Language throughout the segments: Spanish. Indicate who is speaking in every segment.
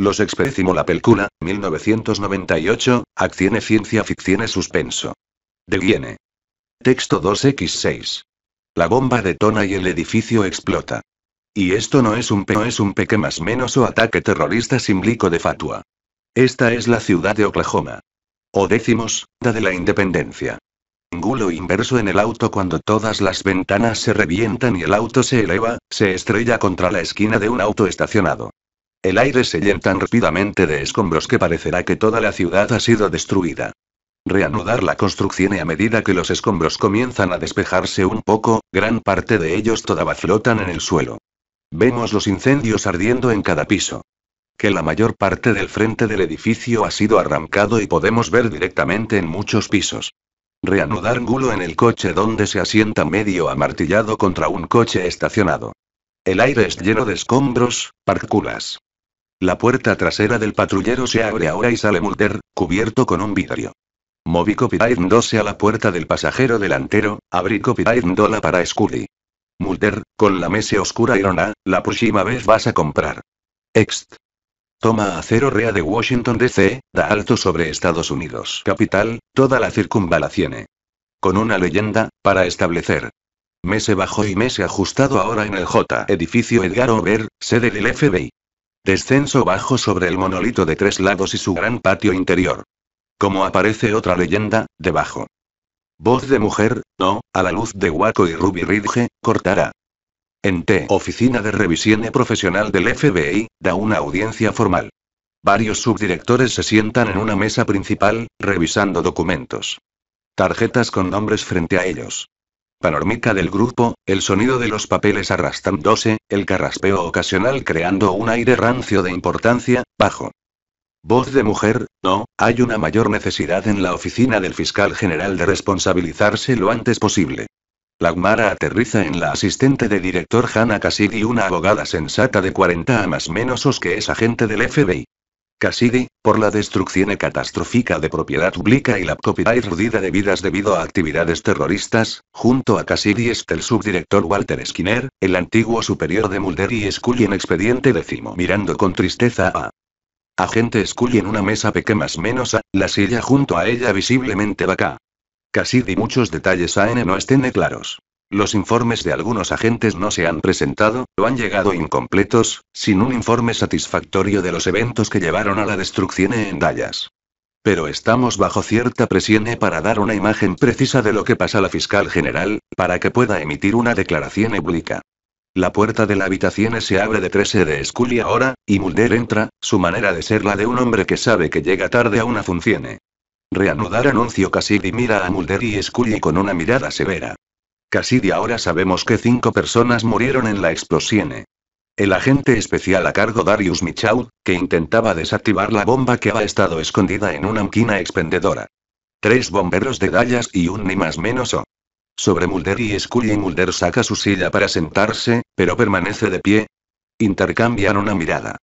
Speaker 1: Los expresimo la película, 1998, Acciones Ciencia Ficcione Suspenso. De Texto 2x6. La bomba detona y el edificio explota. Y esto no es un pe, no es un peque más menos o ataque terrorista simblico de fatua. Esta es la ciudad de Oklahoma. O décimos, da de la independencia. Gulo inverso en el auto cuando todas las ventanas se revientan y el auto se eleva, se estrella contra la esquina de un auto estacionado. El aire se llena tan rápidamente de escombros que parecerá que toda la ciudad ha sido destruida. Reanudar la construcción y a medida que los escombros comienzan a despejarse un poco, gran parte de ellos todavía flotan en el suelo. Vemos los incendios ardiendo en cada piso. Que la mayor parte del frente del edificio ha sido arrancado y podemos ver directamente en muchos pisos. Reanudar gulo en el coche donde se asienta medio amartillado contra un coche estacionado. El aire es lleno de escombros, partículas, la puerta trasera del patrullero se abre ahora y sale Mulder, cubierto con un vidrio. Moví Copyright 12 a la puerta del pasajero delantero, abrí Copyright para Scully. Mulder, con la mesa oscura Rona, la próxima vez vas a comprar. Ext. Toma acero rea de Washington DC, da alto sobre Estados Unidos. Capital, toda la circunvalación. Con una leyenda, para establecer. Mese bajo y mese ajustado ahora en el J. Edificio Edgar Over, sede del FBI. Descenso bajo sobre el monolito de tres lados y su gran patio interior. Como aparece otra leyenda, debajo. Voz de mujer, no, a la luz de Waco y Ruby Ridge, cortará. En T. Oficina de Revisión Profesional del FBI, da una audiencia formal. Varios subdirectores se sientan en una mesa principal, revisando documentos. Tarjetas con nombres frente a ellos. Panormica del grupo, el sonido de los papeles arrastrándose, el carraspeo ocasional creando un aire rancio de importancia, bajo. Voz de mujer, no, hay una mayor necesidad en la oficina del fiscal general de responsabilizarse lo antes posible. Lagmara aterriza en la asistente de director Hannah y una abogada sensata de 40 a más os que es agente del FBI. Cassidy, por la destrucción catastrófica de propiedad pública y la copia rudida de vidas debido a actividades terroristas, junto a Cassidy está el subdirector Walter Skinner, el antiguo superior de Mulder y Scully en expediente décimo mirando con tristeza a agente Scully en una mesa pequeña más menos a, la silla junto a ella visiblemente vaca. Cassidy muchos detalles a N no estén claros. Los informes de algunos agentes no se han presentado, o han llegado incompletos, sin un informe satisfactorio de los eventos que llevaron a la destrucción en Dallas. Pero estamos bajo cierta presión para dar una imagen precisa de lo que pasa la fiscal general, para que pueda emitir una declaración pública. La puerta de la habitación se abre de 13 de Scully ahora, y Mulder entra, su manera de ser la de un hombre que sabe que llega tarde a una función. Reanudar anuncio Cassidy mira a Mulder y Scully con una mirada severa. Casi de ahora sabemos que cinco personas murieron en la explosión. El agente especial a cargo Darius Michaud, que intentaba desactivar la bomba que había estado escondida en una máquina expendedora. Tres bomberos de Dallas y un ni más menos o. Sobre Mulder y Scully Mulder saca su silla para sentarse, pero permanece de pie. Intercambian una mirada.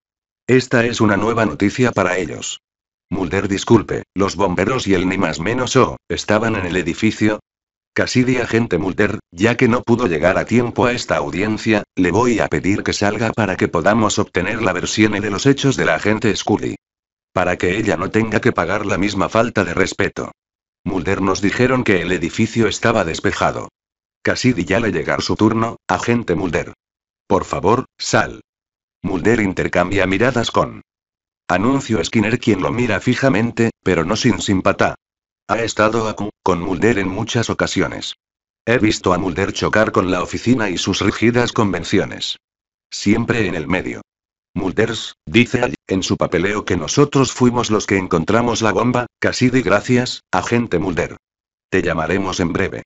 Speaker 1: Esta es una nueva noticia para ellos. Mulder disculpe, los bomberos y el ni más menos o, estaban en el edificio, Cassidy agente Mulder, ya que no pudo llegar a tiempo a esta audiencia, le voy a pedir que salga para que podamos obtener la versión de los hechos de la agente Scully. Para que ella no tenga que pagar la misma falta de respeto. Mulder nos dijeron que el edificio estaba despejado. Cassidy ya le llegar su turno, agente Mulder. Por favor, sal. Mulder intercambia miradas con. Anuncio Skinner quien lo mira fijamente, pero no sin simpatía. Ha estado a con Mulder en muchas ocasiones. He visto a Mulder chocar con la oficina y sus rígidas convenciones. Siempre en el medio. Mulders, dice allí, en su papeleo que nosotros fuimos los que encontramos la bomba, casi de gracias, agente Mulder. Te llamaremos en breve.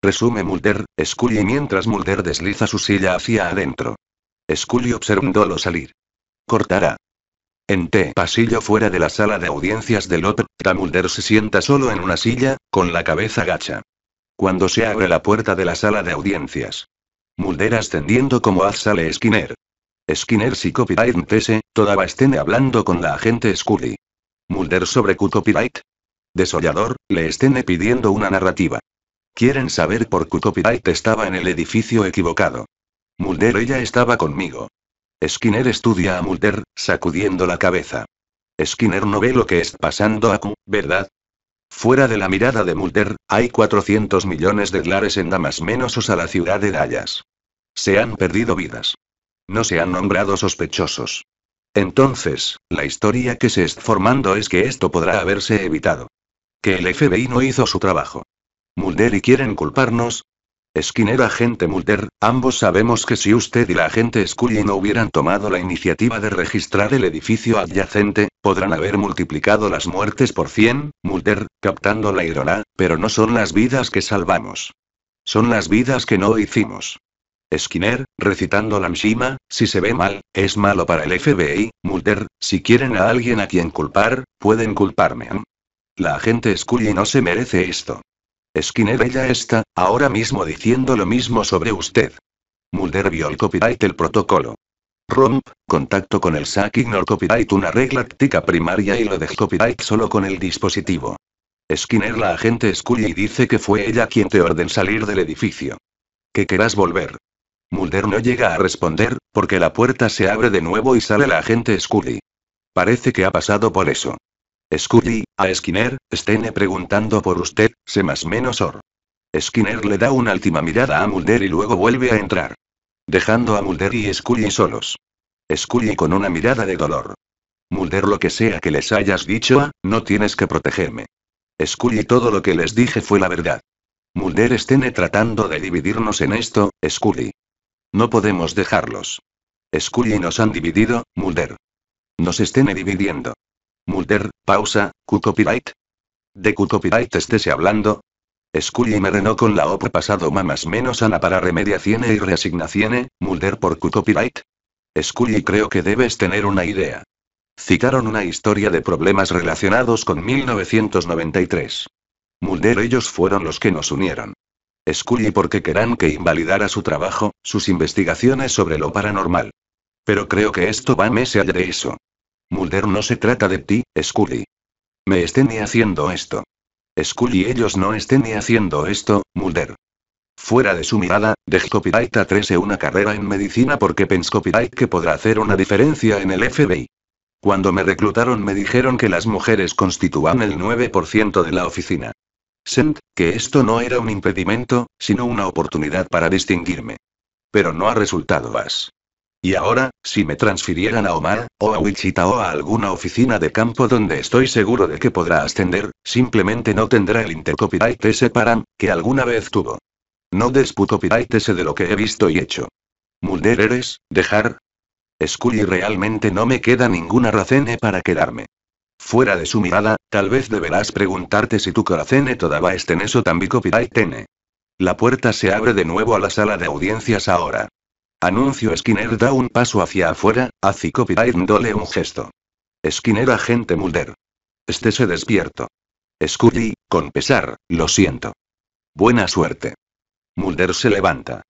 Speaker 1: Resume Mulder, Scully mientras Mulder desliza su silla hacia adentro. Scully observándolo salir. Cortará. En T. Pasillo fuera de la sala de audiencias del OP, Mulder se sienta solo en una silla, con la cabeza gacha. Cuando se abre la puerta de la sala de audiencias. Mulder ascendiendo como haz sale Skinner. Skinner si copyright tese, toda Bastene hablando con la agente Scully. Mulder sobre Q copyright. Desollador, le estén pidiendo una narrativa. Quieren saber por qué copyright estaba en el edificio equivocado. Mulder ella estaba conmigo. Skinner estudia a Mulder, sacudiendo la cabeza. Skinner no ve lo que está pasando a Q, ¿verdad? Fuera de la mirada de Mulder, hay 400 millones de dólares en damas menos a la ciudad de Dallas. Se han perdido vidas. No se han nombrado sospechosos. Entonces, la historia que se está formando es que esto podrá haberse evitado. Que el FBI no hizo su trabajo. Mulder y quieren culparnos, Skinner agente Mulder, ambos sabemos que si usted y la agente Scully no hubieran tomado la iniciativa de registrar el edificio adyacente, podrán haber multiplicado las muertes por 100, Mulder, captando la ironía, pero no son las vidas que salvamos. Son las vidas que no hicimos. Skinner, recitando la mshima, si se ve mal, es malo para el FBI, Mulder, si quieren a alguien a quien culpar, pueden culparme. La agente Scully no se merece esto. Skinner ella está, ahora mismo diciendo lo mismo sobre usted. Mulder vio el copyright del protocolo. Romp, contacto con el SAC ignore copyright una regla táctica primaria y lo de copyright solo con el dispositivo. Skinner la agente Scully dice que fue ella quien te orden salir del edificio. Que querás volver. Mulder no llega a responder, porque la puerta se abre de nuevo y sale la agente Scully. Parece que ha pasado por eso. Scully, a Skinner, Stene preguntando por usted, se más menos or. Skinner le da una última mirada a Mulder y luego vuelve a entrar. Dejando a Mulder y Scully solos. Scully con una mirada de dolor. Mulder lo que sea que les hayas dicho, ah, no tienes que protegerme. Scully todo lo que les dije fue la verdad. Mulder estén tratando de dividirnos en esto, Scully. No podemos dejarlos. Scully nos han dividido, Mulder. Nos estene dividiendo. Mulder, pausa, ¿Q ¿De Q copyright estése hablando? Scully me renó con la OP pasado más menos Ana para Remediaciene y Reasignaciene, Mulder por Q copyright. Scully creo que debes tener una idea. Citaron una historia de problemas relacionados con 1993. Mulder ellos fueron los que nos unieron. Scully porque querán que invalidara su trabajo, sus investigaciones sobre lo paranormal. Pero creo que esto va más allá de eso. Mulder no se trata de ti, Scully. Me estén ni haciendo esto. Scully ellos no estén ni haciendo esto, Mulder. Fuera de su mirada, a 13 una carrera en medicina porque copyright que podrá hacer una diferencia en el FBI. Cuando me reclutaron me dijeron que las mujeres constituían el 9% de la oficina. Sent, que esto no era un impedimento, sino una oportunidad para distinguirme. Pero no ha resultado más. Y ahora, si me transfirieran a Omar, o a Wichita o a alguna oficina de campo donde estoy seguro de que podrá ascender, simplemente no tendrá el intercopyright ese param, que alguna vez tuvo. No copyright ese de lo que he visto y hecho. Mulder eres, dejar. Scully realmente no me queda ninguna razón eh, para quedarme. Fuera de su mirada, tal vez deberás preguntarte si tu corazón eh, todavía está en eso también copyright tiene. Eh. La puerta se abre de nuevo a la sala de audiencias ahora. Anuncio Skinner da un paso hacia afuera, hace copyright dole un gesto. Skinner agente Mulder. Este se despierto. Scully, con pesar, lo siento. Buena suerte. Mulder se levanta.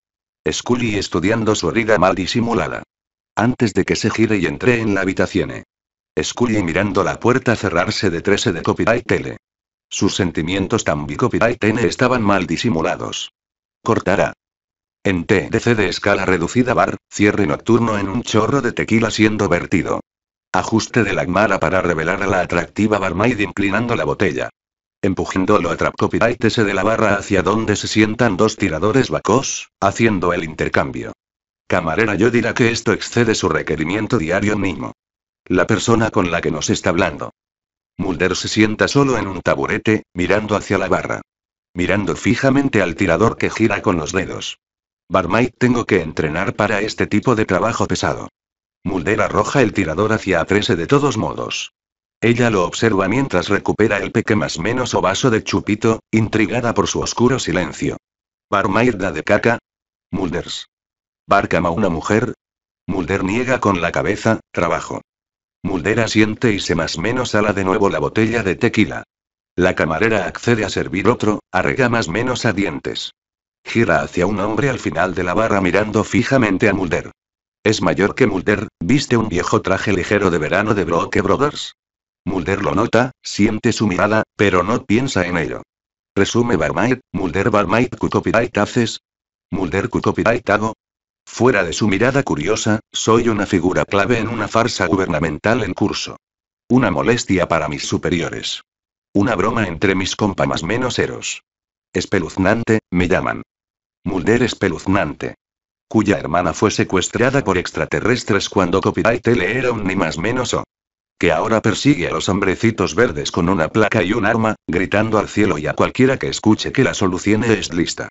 Speaker 1: Scully estudiando su herida mal disimulada. Antes de que se gire y entre en la habitación. Scully mirando la puerta cerrarse de 13 de copyright tele. Sus sentimientos tan copyright estaban mal disimulados. Cortará. En TDC de escala reducida bar, cierre nocturno en un chorro de tequila siendo vertido. Ajuste de la para revelar a la atractiva barmaid inclinando la botella. Empujándolo a trap de la barra hacia donde se sientan dos tiradores vacos, haciendo el intercambio. Camarera yo dirá que esto excede su requerimiento diario mínimo. La persona con la que nos está hablando. Mulder se sienta solo en un taburete, mirando hacia la barra. Mirando fijamente al tirador que gira con los dedos. Barmaid tengo que entrenar para este tipo de trabajo pesado. Mulder arroja el tirador hacia 13 de todos modos. Ella lo observa mientras recupera el peque más menos o vaso de chupito, intrigada por su oscuro silencio. Barmaid da de caca. Mulders. Barcama una mujer. Mulder niega con la cabeza, trabajo. Mulder asiente y se más menos ala de nuevo la botella de tequila. La camarera accede a servir otro, arrega más menos a dientes. Gira hacia un hombre al final de la barra mirando fijamente a Mulder. Es mayor que Mulder, viste un viejo traje ligero de verano de Broke Brothers. Mulder lo nota, siente su mirada, pero no piensa en ello. Resume Barmaid, Mulder Barmaid cu copyright haces. Mulder hago. Fuera de su mirada curiosa, soy una figura clave en una farsa gubernamental en curso. Una molestia para mis superiores. Una broma entre mis compas menos eros. Espeluznante, me llaman. Mulder espeluznante. Cuya hermana fue secuestrada por extraterrestres cuando Copyright L era un ni más menos o. Que ahora persigue a los hombrecitos verdes con una placa y un arma, gritando al cielo y a cualquiera que escuche que la solución es lista.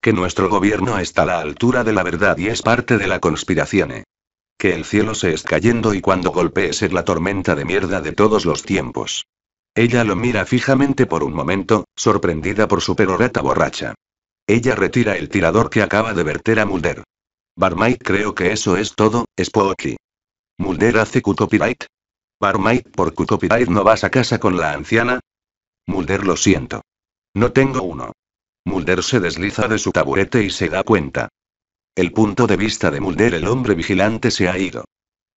Speaker 1: Que nuestro gobierno está a la altura de la verdad y es parte de la conspiración. ¿eh? Que el cielo se es cayendo y cuando golpee es la tormenta de mierda de todos los tiempos. Ella lo mira fijamente por un momento, sorprendida por su perorata borracha. Ella retira el tirador que acaba de verter a Mulder. Barmaid creo que eso es todo, Spocky. Mulder hace Cutopyright. Barmaid por cutopirite no vas a casa con la anciana. Mulder lo siento. No tengo uno. Mulder se desliza de su taburete y se da cuenta. El punto de vista de Mulder el hombre vigilante se ha ido.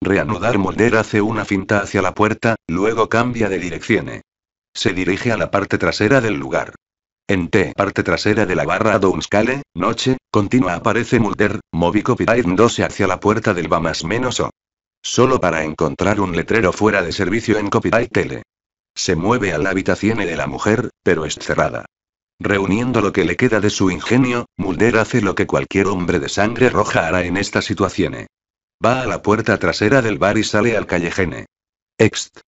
Speaker 1: Reanudar Mulder hace una finta hacia la puerta, luego cambia de dirección. Se dirige a la parte trasera del lugar. En T parte trasera de la barra Adomskale, noche, continua aparece Mulder, Copyright 12 hacia la puerta del bar más menos O. Solo para encontrar un letrero fuera de servicio en Copyright Tele. Se mueve a la habitación de la mujer, pero es cerrada. Reuniendo lo que le queda de su ingenio, Mulder hace lo que cualquier hombre de sangre roja hará en esta situación. Va a la puerta trasera del bar y sale al callejene. Ext.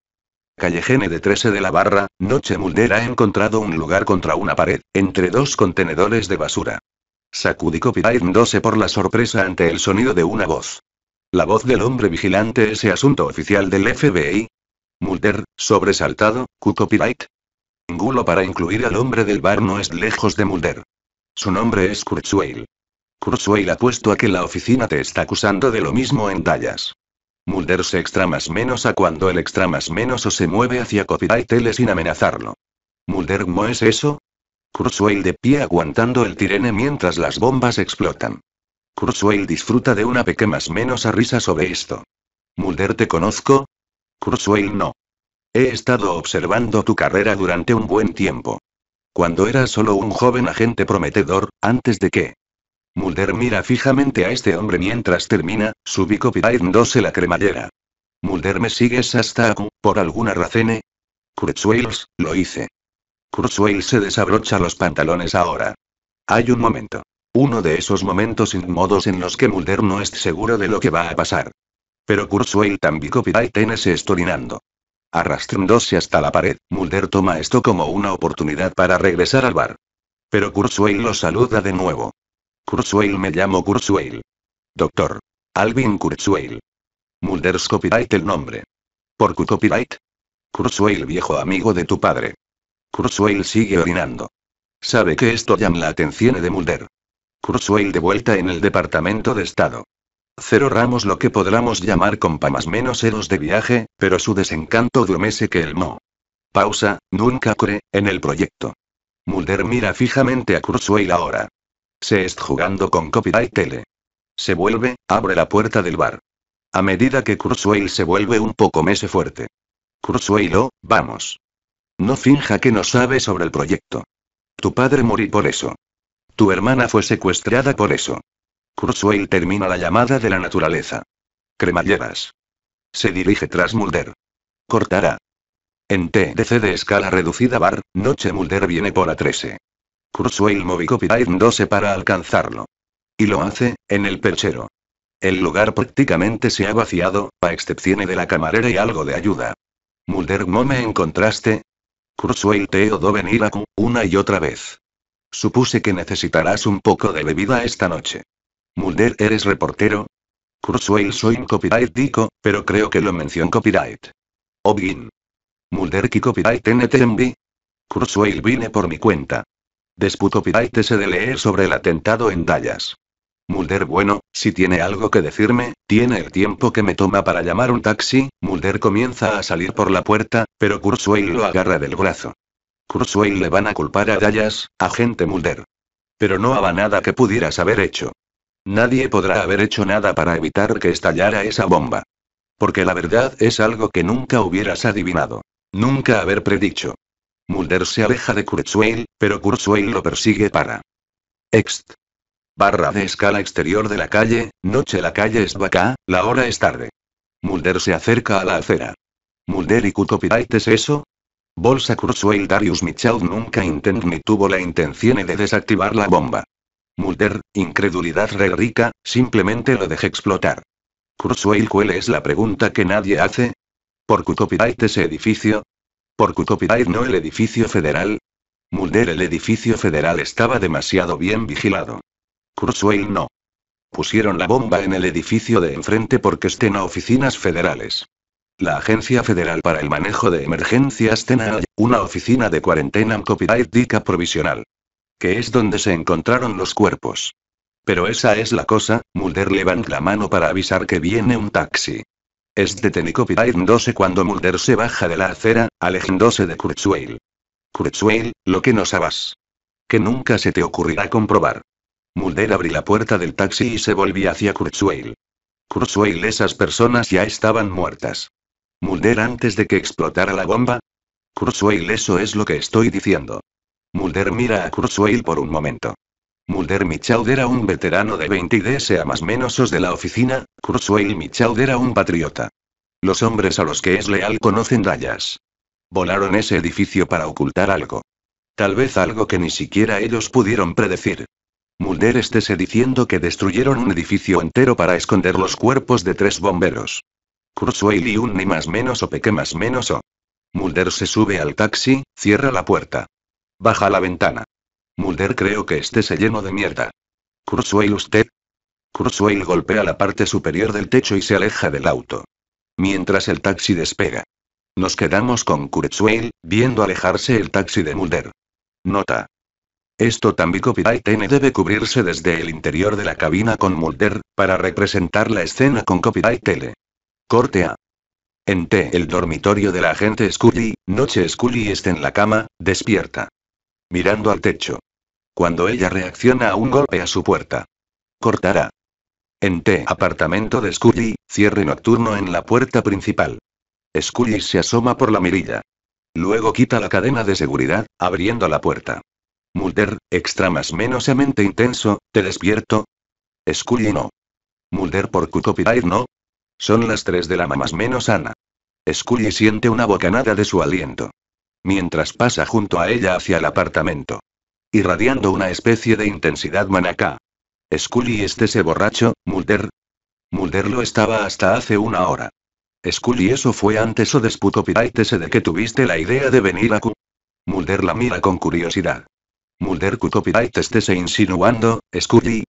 Speaker 1: Calle Gene de 13 de la Barra, Noche Mulder ha encontrado un lugar contra una pared, entre dos contenedores de basura. copyright 12 por la sorpresa ante el sonido de una voz. La voz del hombre vigilante ese asunto oficial del FBI. Mulder, sobresaltado, Q copyright. Gulo para incluir al hombre del bar no es lejos de Mulder. Su nombre es Kurzweil. Kurzweil ha puesto a que la oficina te está acusando de lo mismo en tallas. Mulder se extra más menos a cuando el más menos o se mueve hacia Copyright Tele sin amenazarlo. ¿Mulder no es eso? Kurzweil de pie aguantando el tirene mientras las bombas explotan. Kurzweil disfruta de una más menos a risa sobre esto. ¿Mulder te conozco? Kurzweil no. He estado observando tu carrera durante un buen tiempo. Cuando era solo un joven agente prometedor, antes de que Mulder mira fijamente a este hombre mientras termina, su bico dose la cremallera. Mulder, ¿me sigues hasta por alguna razón? Kurzweils, lo hice. Kurzweil se desabrocha los pantalones ahora. Hay un momento. Uno de esos momentos inmodos en los que Mulder no es seguro de lo que va a pasar. Pero Kurzweil también y tiene se estorinando. Arrastrándose hasta la pared, Mulder toma esto como una oportunidad para regresar al bar. Pero Kurzweil lo saluda de nuevo. Kurzweil me llamo Kurzweil. Doctor. Alvin Kurzweil. Mulders copyright el nombre. ¿Por qué copyright? Kurzweil viejo amigo de tu padre. Kurzweil sigue orinando. Sabe que esto llama la atención de Mulder. Kurzweil de vuelta en el Departamento de Estado. Cero Ramos lo que podríamos llamar compa más menos eros de viaje, pero su desencanto ese que el mo. Pausa, nunca cree, en el proyecto. Mulder mira fijamente a Kurzweil ahora. Se está jugando con copyright tele. Se vuelve, abre la puerta del bar. A medida que Kurzweil se vuelve un poco más fuerte. Kurzweil, oh, vamos. No finja que no sabe sobre el proyecto. Tu padre murió por eso. Tu hermana fue secuestrada por eso. Kurzweil termina la llamada de la naturaleza. Cremalleras. Se dirige tras Mulder. Cortará. En TDC de escala reducida bar, Noche Mulder viene por A13. Cursó el Copyright 12 para alcanzarlo. Y lo hace, en el perchero. El lugar prácticamente se ha vaciado, a excepción de la camarera y algo de ayuda. Mulder me me encontraste. te te venir venir una y otra vez. Supuse que necesitarás un poco de bebida esta noche. Mulder, ¿eres reportero? Kurzweil soy un copyright dico, pero creo que lo mencionó copyright. bien Mulder ¿qué copyright NTMB. Cruzwell, vine por mi cuenta. Desputo Piraitese de leer sobre el atentado en Dallas. Mulder, bueno, si tiene algo que decirme, tiene el tiempo que me toma para llamar un taxi. Mulder comienza a salir por la puerta, pero Kurzweil lo agarra del brazo. Kurzweil le van a culpar a Dallas, agente Mulder. Pero no haga nada que pudieras haber hecho. Nadie podrá haber hecho nada para evitar que estallara esa bomba. Porque la verdad es algo que nunca hubieras adivinado. Nunca haber predicho. Mulder se aleja de Kurzweil, pero Kurzweil lo persigue para. Ext. Barra de escala exterior de la calle, noche la calle es vaca, la hora es tarde. Mulder se acerca a la acera. Mulder y Kukopirait es eso? Bolsa Kurzweil Darius Michaud nunca intentó ni tuvo la intención de desactivar la bomba. Mulder, incredulidad re rica, simplemente lo dejé explotar. Kurzweil ¿cuál es la pregunta que nadie hace? ¿Por qué ese edificio? Por copyright no el edificio federal. Mulder el edificio federal estaba demasiado bien vigilado. Cruzwell no. Pusieron la bomba en el edificio de enfrente porque estén a oficinas federales. La Agencia Federal para el Manejo de Emergencias TENA, una oficina de cuarentena copyright DICA provisional. Que es donde se encontraron los cuerpos. Pero esa es la cosa, Mulder levanta la mano para avisar que viene un taxi de en 12 cuando Mulder se baja de la acera, alejándose de Kurzweil. Kurzweil, lo que no sabas. Que nunca se te ocurrirá comprobar. Mulder abrió la puerta del taxi y se volvió hacia Kurzweil. Kurzweil, esas personas ya estaban muertas. Mulder antes de que explotara la bomba. Kurzweil, eso es lo que estoy diciendo. Mulder mira a Kurzweil por un momento. Mulder Michaud era un veterano de 20 a más menosos de la oficina, Kurzweil Michaud era un patriota. Los hombres a los que es leal conocen rayas. Volaron ese edificio para ocultar algo. Tal vez algo que ni siquiera ellos pudieron predecir. Mulder estése diciendo que destruyeron un edificio entero para esconder los cuerpos de tres bomberos. Kurzweil y un ni más menos o peque más menos o. Mulder se sube al taxi, cierra la puerta. Baja la ventana. Mulder creo que este se lleno de mierda. Cruzwell usted. Cruzwell golpea la parte superior del techo y se aleja del auto. Mientras el taxi despega. Nos quedamos con Kurzweil, viendo alejarse el taxi de Mulder. Nota. Esto también copyright N debe cubrirse desde el interior de la cabina con Mulder, para representar la escena con copyright L. Corte A. En T, el dormitorio de la agente Scully, noche Scully está en la cama, despierta. Mirando al techo cuando ella reacciona a un golpe a su puerta. Cortará. En T. Apartamento de Scully, cierre nocturno en la puerta principal. Scully se asoma por la mirilla. Luego quita la cadena de seguridad, abriendo la puerta. Mulder, extra más menosamente intenso, ¿te despierto? Scully no. Mulder por copyright no. Son las tres de la más menos Ana. Scully siente una bocanada de su aliento. Mientras pasa junto a ella hacia el apartamento irradiando una especie de intensidad manacá. Scully es este ese borracho, Mulder. Mulder lo estaba hasta hace una hora. Scully, eso fue antes o desputo ese de que tuviste la idea de venir a Q. Mulder la mira con curiosidad. Mulder Cutopirite estése insinuando, Scully.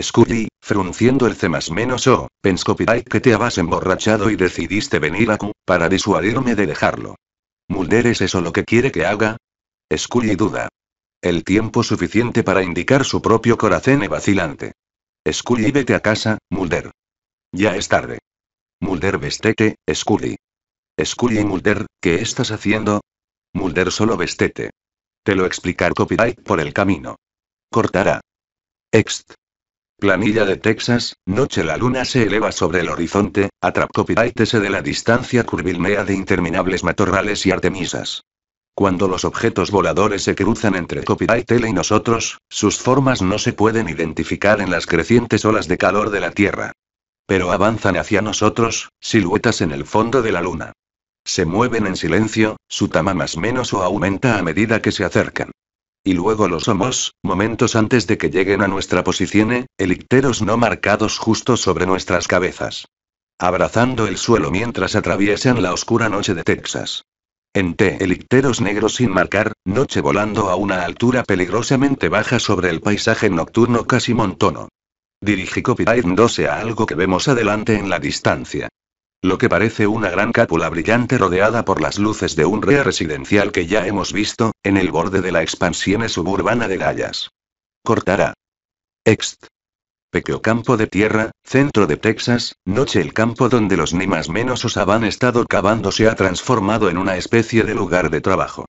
Speaker 1: Scully, frunciendo el C más menos O, Pirate, que te habas emborrachado y decidiste venir a Q, para disuadirme de dejarlo. Mulder es eso lo que quiere que haga, Scully duda. El tiempo suficiente para indicar su propio corazón vacilante. Scully, vete a casa, Mulder. Ya es tarde. Mulder, vestete, Scully. Scully, Mulder, ¿qué estás haciendo? Mulder, solo vestete. Te lo explicaré copyright por el camino. Cortará. Ext. Planilla de Texas, noche la luna se eleva sobre el horizonte, atrap copyright ese de la distancia curvilmea de interminables matorrales y artemisas. Cuando los objetos voladores se cruzan entre Copyright L y nosotros, sus formas no se pueden identificar en las crecientes olas de calor de la Tierra. Pero avanzan hacia nosotros, siluetas en el fondo de la Luna. Se mueven en silencio, su tamaño menos o aumenta a medida que se acercan. Y luego los somos, momentos antes de que lleguen a nuestra posición, helicteros no marcados justo sobre nuestras cabezas. Abrazando el suelo mientras atraviesan la oscura noche de Texas. En T. negros sin marcar, noche volando a una altura peligrosamente baja sobre el paisaje nocturno casi montono. Dirige copyright a algo que vemos adelante en la distancia. Lo que parece una gran cápula brillante rodeada por las luces de un rea residencial que ya hemos visto, en el borde de la expansión suburbana de Gallas. Cortará. Ext. Pequeño campo de tierra, centro de Texas, noche el campo donde los ni más menos usaban estado cavando se ha transformado en una especie de lugar de trabajo.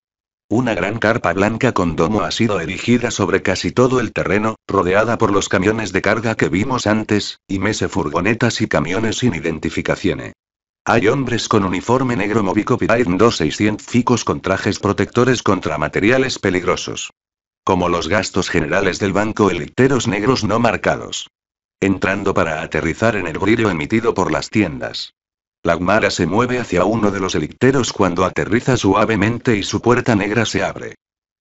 Speaker 1: Una gran carpa blanca con domo ha sido erigida sobre casi todo el terreno, rodeada por los camiones de carga que vimos antes, y mese furgonetas y camiones sin identificaciones. Hay hombres con uniforme negro móvico dos 2600 ficos con trajes protectores contra materiales peligrosos. Como los gastos generales del banco eliteros negros no marcados entrando para aterrizar en el brillo emitido por las tiendas. Lagmara se mueve hacia uno de los elicteros cuando aterriza suavemente y su puerta negra se abre.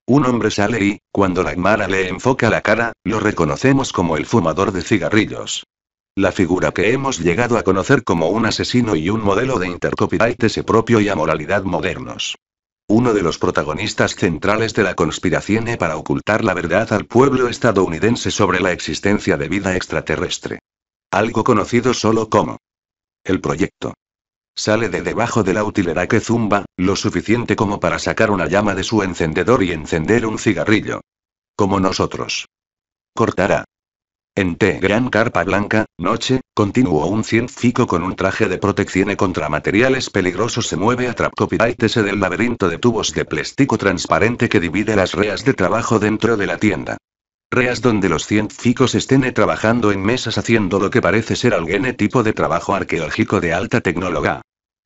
Speaker 1: Un hombre sale y, cuando Lagmara le enfoca la cara, lo reconocemos como el fumador de cigarrillos. La figura que hemos llegado a conocer como un asesino y un modelo de intercopyright ese propio y a moralidad modernos. Uno de los protagonistas centrales de la conspiración para ocultar la verdad al pueblo estadounidense sobre la existencia de vida extraterrestre. Algo conocido solo como el proyecto. Sale de debajo de la utilera que zumba, lo suficiente como para sacar una llama de su encendedor y encender un cigarrillo. Como nosotros. Cortará, en T. Gran Carpa Blanca, noche, continuó un científico con un traje de protección contra materiales peligrosos se mueve a ese del laberinto de tubos de plástico transparente que divide las reas de trabajo dentro de la tienda. Reas donde los científicos estén trabajando en mesas haciendo lo que parece ser algún tipo de trabajo arqueológico de alta tecnología.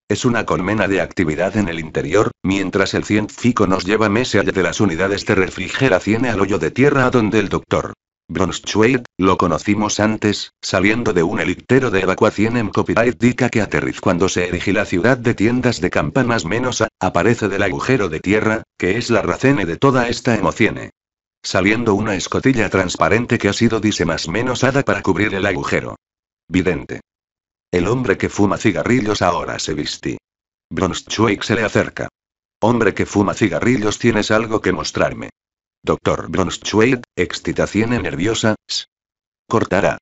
Speaker 1: Es una colmena de actividad en el interior, mientras el científico nos lleva meses de las unidades de refrigeración al hoyo de tierra a donde el doctor Bronschweig, lo conocimos antes, saliendo de un helicóptero de evacuación en copyright Dica que aterriz cuando se erige la ciudad de tiendas de campa más menos a, aparece del agujero de tierra, que es la racene de toda esta emoción. Saliendo una escotilla transparente que ha sido dice más menos hada para cubrir el agujero. Vidente. El hombre que fuma cigarrillos ahora se visti. Bronschweig se le acerca. Hombre que fuma cigarrillos, tienes algo que mostrarme. Doctor Bronschweig, excitación nerviosa, Cortará.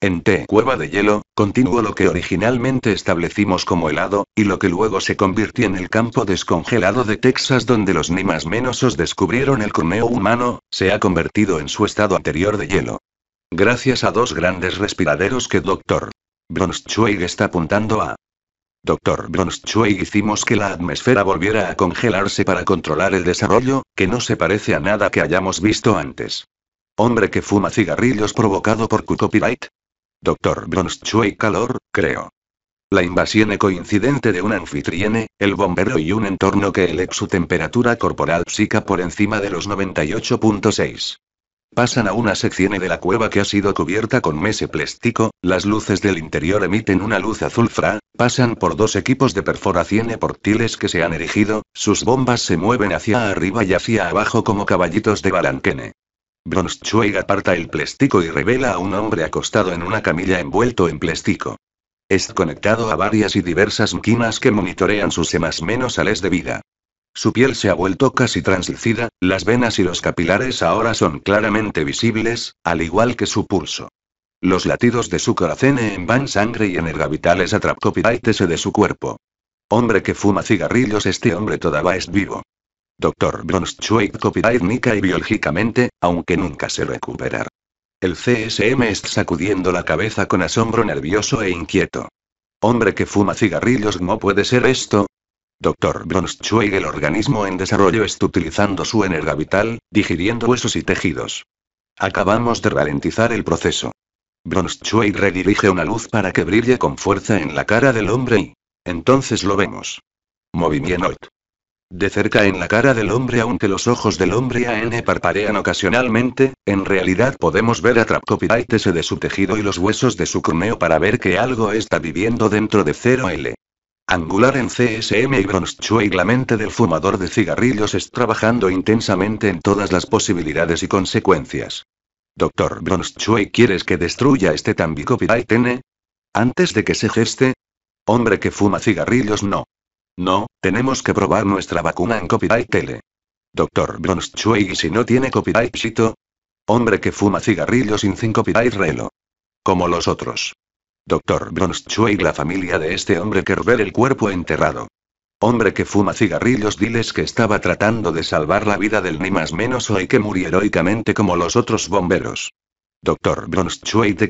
Speaker 1: En T cueva de hielo, continuó lo que originalmente establecimos como helado, y lo que luego se convirtió en el campo descongelado de Texas donde los Nimas menosos descubrieron el corneo humano, se ha convertido en su estado anterior de hielo. Gracias a dos grandes respiraderos que Dr. Bronschweig está apuntando a Dr. Bronschwey hicimos que la atmósfera volviera a congelarse para controlar el desarrollo, que no se parece a nada que hayamos visto antes. Hombre que fuma cigarrillos provocado por copyright. Dr. Bronschwey calor, creo. La invasión coincidente de un anfitriene, el bombero y un entorno que eleve su temperatura corporal psica por encima de los 98.6. Pasan a una sección de la cueva que ha sido cubierta con mese plástico, las luces del interior emiten una luz azul fra, pasan por dos equipos de perforación y portiles que se han erigido, sus bombas se mueven hacia arriba y hacia abajo como caballitos de balanquene. Bronschweig aparta el plástico y revela a un hombre acostado en una camilla envuelto en plástico. Es conectado a varias y diversas máquinas que monitorean sus más menos alés de vida. Su piel se ha vuelto casi translúcida, las venas y los capilares ahora son claramente visibles, al igual que su pulso. Los latidos de su corazón van sangre y energavitales se de su cuerpo. Hombre que fuma cigarrillos, este hombre todavía es vivo. Doctor Bronschweig mica y biológicamente, aunque nunca se recuperar. El CSM está sacudiendo la cabeza con asombro nervioso e inquieto. Hombre que fuma cigarrillos, no puede ser esto? Doctor Bronschweig el organismo en desarrollo está utilizando su energía vital, digiriendo huesos y tejidos. Acabamos de ralentizar el proceso. Bronschweig redirige una luz para que brille con fuerza en la cara del hombre y... Entonces lo vemos. Movimiento. De cerca en la cara del hombre aunque los ojos del hombre AN parparean ocasionalmente, en realidad podemos ver a de su tejido y los huesos de su cráneo para ver que algo está viviendo dentro de 0L. Angular en CSM y Bronschweig la mente del fumador de cigarrillos es trabajando intensamente en todas las posibilidades y consecuencias. Doctor Bronschweig ¿quieres que destruya este tambi copyright N? Antes de que se geste. Hombre que fuma cigarrillos no. No, tenemos que probar nuestra vacuna en copyright L. Doctor y si no tiene copyright Shito. Hombre que fuma cigarrillos sin copyright Relo. Como los otros. Doctor Bronschweig la familia de este hombre quer ver el cuerpo enterrado. Hombre que fuma cigarrillos, diles que estaba tratando de salvar la vida del ni más menos hoy que murió heroicamente como los otros bomberos. Doctor Bronschweig de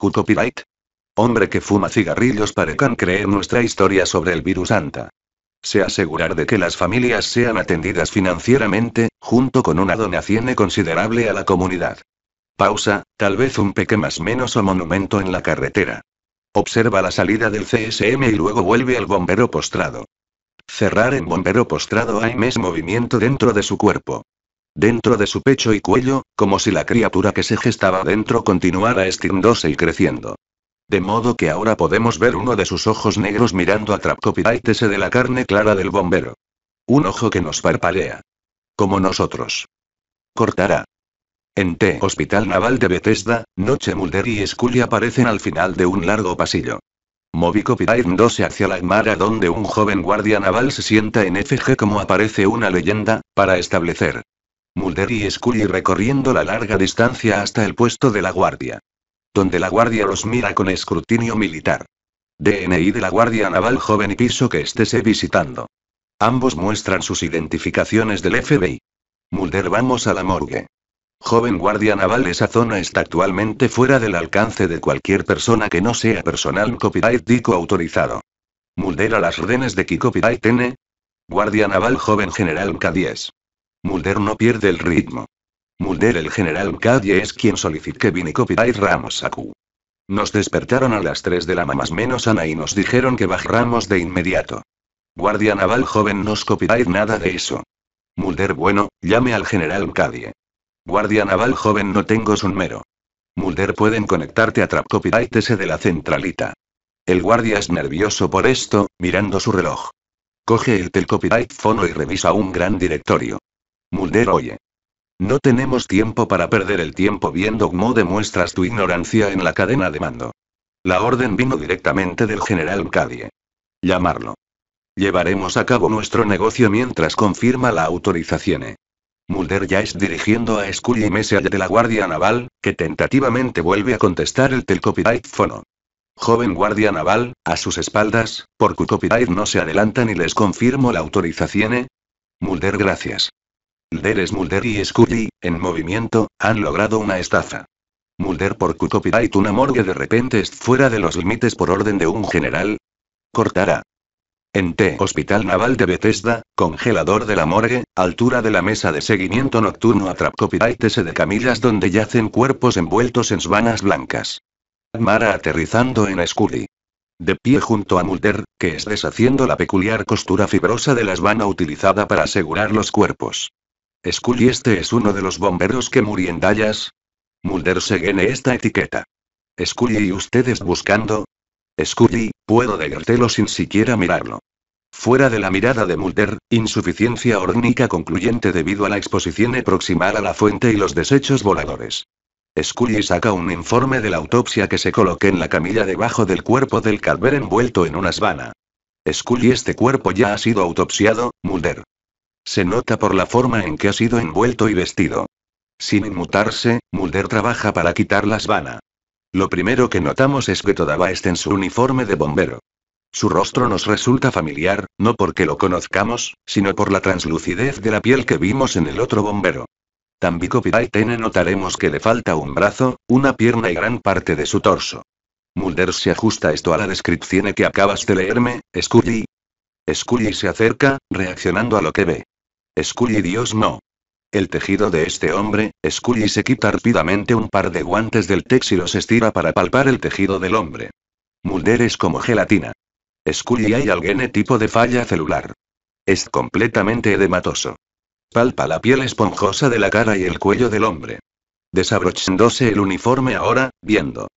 Speaker 1: Hombre que fuma cigarrillos parecan creer nuestra historia sobre el virus ANTA. Se asegurar de que las familias sean atendidas financieramente, junto con una donación considerable a la comunidad. Pausa, tal vez un peque más menos o monumento en la carretera. Observa la salida del CSM y luego vuelve al bombero postrado. Cerrar en bombero postrado hay más movimiento dentro de su cuerpo. Dentro de su pecho y cuello, como si la criatura que se gestaba dentro continuara estirándose y creciendo. De modo que ahora podemos ver uno de sus ojos negros mirando a ese de la carne clara del bombero. Un ojo que nos parpalea. Como nosotros. Cortará. En T. Hospital Naval de Bethesda, Noche Mulder y Scully aparecen al final de un largo pasillo. Moby Copyright 12 hacia la Mara donde un joven guardia naval se sienta en FG como aparece una leyenda, para establecer. Mulder y Scully recorriendo la larga distancia hasta el puesto de la guardia. Donde la guardia los mira con escrutinio militar. DNI de la guardia naval joven y piso que estése visitando. Ambos muestran sus identificaciones del FBI. Mulder vamos a la morgue. Joven guardia naval, esa zona está actualmente fuera del alcance de cualquier persona que no sea personal copyright DICO autorizado. Mulder a las órdenes de copyright N. Guardia naval joven general K10. Mulder no pierde el ritmo. Mulder el general Calle es quien solicitó que Vini Copyright Ramos a q. Nos despertaron a las 3 de la mamás menos Ana y nos dijeron que bajáramos de inmediato. Guardia Naval joven no copyright nada de eso. Mulder bueno, llame al general Cadie. Guardia naval joven no tengo mero Mulder pueden conectarte a S de la centralita. El guardia es nervioso por esto, mirando su reloj. Coge el telcopyright fono y revisa un gran directorio. Mulder oye. No tenemos tiempo para perder el tiempo viendo cómo demuestras tu ignorancia en la cadena de mando. La orden vino directamente del general Cadie. Llamarlo. Llevaremos a cabo nuestro negocio mientras confirma la autorización. Mulder ya es dirigiendo a Scully y Mesa de la Guardia Naval, que tentativamente vuelve a contestar el telcopyright fono. Joven guardia naval, a sus espaldas, por copyright no se adelantan y les confirmo la autorización. ¿eh? Mulder, gracias. es Mulder y Scully, en movimiento, han logrado una estafa. Mulder por copyright una morgue de repente es fuera de los límites por orden de un general. Cortará. En T. Hospital Naval de Bethesda, congelador de la morgue, altura de la mesa de seguimiento nocturno a S de camillas donde yacen cuerpos envueltos en svanas blancas. Mara aterrizando en Scully. De pie junto a Mulder, que es deshaciendo la peculiar costura fibrosa de la svana utilizada para asegurar los cuerpos. Scully este es uno de los bomberos que murió en Dallas. Mulder se gene esta etiqueta. Scully y ustedes buscando, Scully, puedo leértelo sin siquiera mirarlo. Fuera de la mirada de Mulder, insuficiencia orgánica concluyente debido a la exposición proximal a la fuente y los desechos voladores. Scully saca un informe de la autopsia que se coloque en la camilla debajo del cuerpo del Calver envuelto en una sbana. Scully, este cuerpo ya ha sido autopsiado, Mulder. Se nota por la forma en que ha sido envuelto y vestido. Sin inmutarse, Mulder trabaja para quitar la sbana. Lo primero que notamos es que todavía está en su uniforme de bombero. Su rostro nos resulta familiar, no porque lo conozcamos, sino por la translucidez de la piel que vimos en el otro bombero. Tambico Tene notaremos que le falta un brazo, una pierna y gran parte de su torso. Mulder se ajusta esto a la descripción que acabas de leerme, Scully. Scully se acerca, reaccionando a lo que ve. Scully Dios no. El tejido de este hombre, Scully se quita rápidamente un par de guantes del Tex y los estira para palpar el tejido del hombre. Mulder es como gelatina. Scully hay algún tipo de falla celular. Es completamente edematoso. Palpa la piel esponjosa de la cara y el cuello del hombre. Desabrochándose el uniforme ahora, viendo.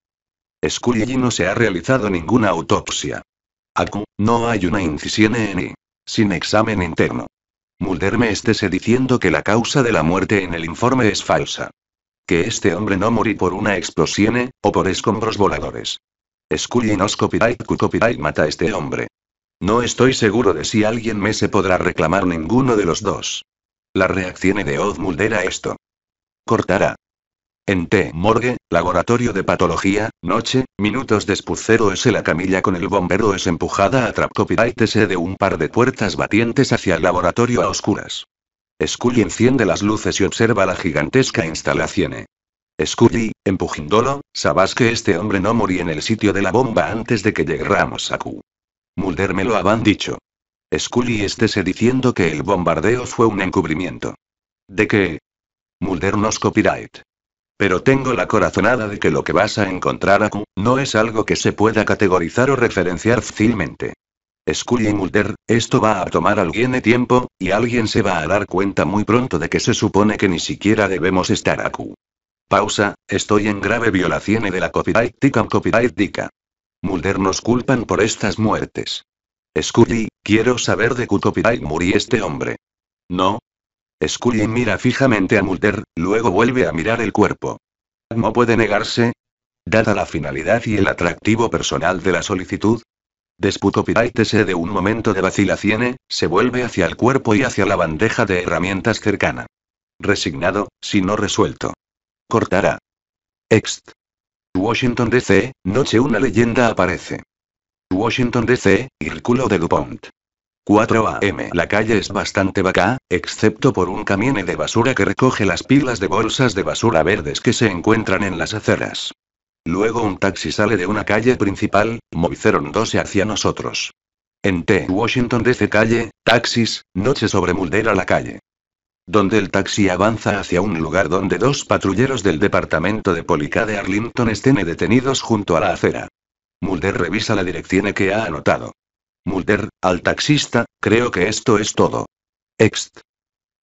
Speaker 1: Scully no se ha realizado ninguna autopsia. Acu, no hay una incisión en I. Sin examen interno. Mulder me esté diciendo que la causa de la muerte en el informe es falsa. Que este hombre no morí por una explosión, o por escombros voladores. nos copyright cu copyright mata a este hombre. No estoy seguro de si alguien me se podrá reclamar ninguno de los dos. La reacción de Oz Mulder a esto. Cortará. En T. Morgue, laboratorio de patología, noche, minutos después cero s la camilla con el bombero es empujada a S de un par de puertas batientes hacia el laboratorio a oscuras. Scully enciende las luces y observa la gigantesca instalación. Scully, empujándolo, sabás que este hombre no morí en el sitio de la bomba antes de que llegáramos a Q. Mulder me lo habían dicho. Scully estése diciendo que el bombardeo fue un encubrimiento. ¿De qué? Mulder nos copyright. Pero tengo la corazonada de que lo que vas a encontrar Q, no es algo que se pueda categorizar o referenciar fácilmente. Scully Mulder, esto va a tomar alguien tiempo, y alguien se va a dar cuenta muy pronto de que se supone que ni siquiera debemos estar Q. Pausa, estoy en grave violación de la copyright tica copyright dica. Mulder nos culpan por estas muertes. Scully, quiero saber de qué copyright murió este hombre. No, Scully mira fijamente a Mulder, luego vuelve a mirar el cuerpo. No puede negarse. Dada la finalidad y el atractivo personal de la solicitud, desputo Piraitese de un momento de vacilación, se vuelve hacia el cuerpo y hacia la bandeja de herramientas cercana. Resignado, si no resuelto. Cortará. Ext. Washington DC, noche una leyenda aparece. Washington DC, Hírculo de DuPont. 4 a.m. La calle es bastante vaca, excepto por un camión de basura que recoge las pilas de bolsas de basura verdes que se encuentran en las aceras. Luego un taxi sale de una calle principal, moviceron 12 hacia nosotros. En T. Washington DC calle, taxis, noche sobre Mulder a la calle. Donde el taxi avanza hacia un lugar donde dos patrulleros del departamento de Policá de Arlington estén detenidos junto a la acera. Mulder revisa la dirección que ha anotado. Mulder, al taxista, creo que esto es todo. Ext.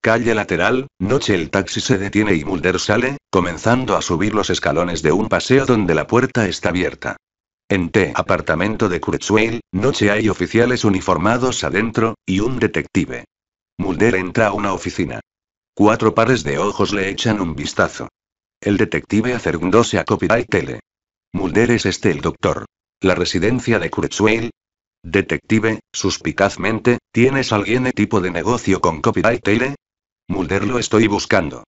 Speaker 1: Calle lateral, noche el taxi se detiene y Mulder sale, comenzando a subir los escalones de un paseo donde la puerta está abierta. En T. Apartamento de Kurzweil, noche hay oficiales uniformados adentro, y un detective. Mulder entra a una oficina. Cuatro pares de ojos le echan un vistazo. El detective acercándose a Copyright Tele. Mulder es este el doctor. La residencia de Kurzweil, Detective, suspicazmente, ¿tienes alguien de tipo de negocio con copyright Mulder lo estoy buscando.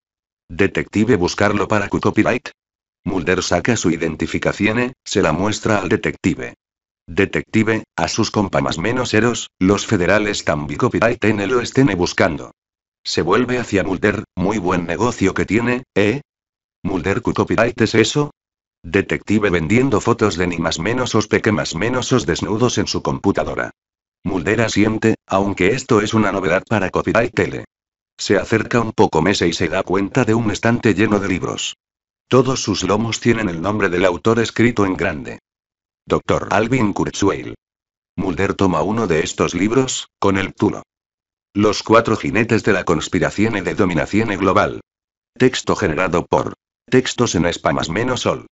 Speaker 1: Detective buscarlo para copyright. Mulder saca su identificación, se la muestra al detective. Detective, a sus compa más menos eros, los federales también copyright lo estén buscando. Se vuelve hacia Mulder, muy buen negocio que tiene, ¿eh? Mulder, ¿cu copyright es eso? Detective vendiendo fotos de ni más menos os peque más os desnudos en su computadora. Mulder asiente, aunque esto es una novedad para Copyright Tele. Se acerca un poco Mesa y se da cuenta de un estante lleno de libros. Todos sus lomos tienen el nombre del autor escrito en grande. Dr. Alvin Kurzweil. Mulder toma uno de estos libros, con el tulo. Los cuatro jinetes de la conspiración y de dominación global. Texto generado por Textos en más menos Sol.